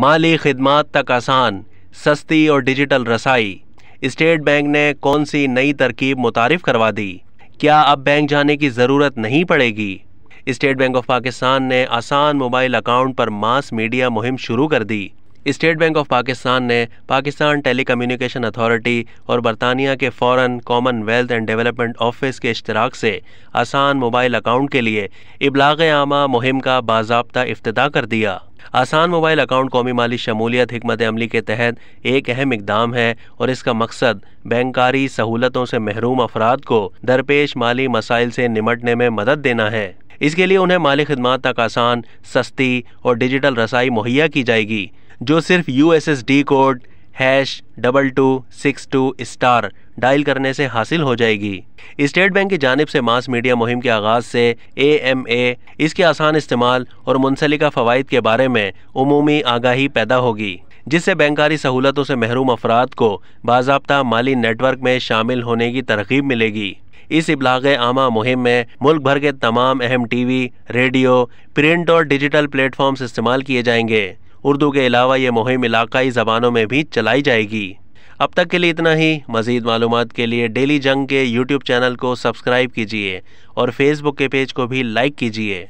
माली खदमात तक आसान सस्ती और डिजिटल रसाई स्टेट बैंक ने कौन सी नई तरकीब मुतारफ़ करवा दी क्या अब बैंक जाने की ज़रूरत नहीं पड़ेगी स्टेट बैंक ऑफ पाकिस्तान ने आसान मोबाइल अकाउंट पर मास मीडिया मुहिम शुरू कर दी स्टेट बैंक ऑफ पाकिस्तान ने पाकिस्तान टेलीकम्युनिकेशन अथॉरिटी और बरतानिया के Foreign Commonwealth and Development Office के इश्तराक से आसान मोबाइल अकाउंट के लिए इबलाग आमा मुहिम का बाबा इफ्तः कर दिया आसान मोबाइल अकाउंट कौमी माली शमूलियत हमत अमली के तहत एक अहम इकदाम है और इसका मकसद बैंकारी सहूलतों से महरूम अफराद को दरपेश माली मसाइल से निमटने में मदद देना है इसके लिए उन्हें माली खदमात तक आसान सस्ती और डिजिटल रसाई मुहैया की जाएगी जो सिर्फ U S S D code hash double two six two star dial करने से हासिल हो जाएगी स्टेट बैंक की जानब से मास मीडिया मुहिम के आगाज से ए एम ए इसके आसान इस्तेमाल और मुंसलिका फ़वाद के बारे में अमूमी आगाही पैदा होगी जिससे बैंकारी सहूलतों से महरूम अफराद को बाबा माली नेटवर्क में शामिल होने की तरगीब मिलेगी इस इबलाग आमा मुहिम में मुल्क भर के तमाम अहम टीवी रेडियो प्रिंट और डिजिटल प्लेटफॉर्म्स इस्तेमाल किए जाएंगे उर्दू के अलावा ये मुहिम इलाकई ज़बानों में भी चलाई जाएगी अब तक के लिए इतना ही मज़ीद मालूम के लिए डेली जंग के यूट्यूब चैनल को सब्सक्राइब कीजिए और फेसबुक के पेज को भी लाइक कीजिए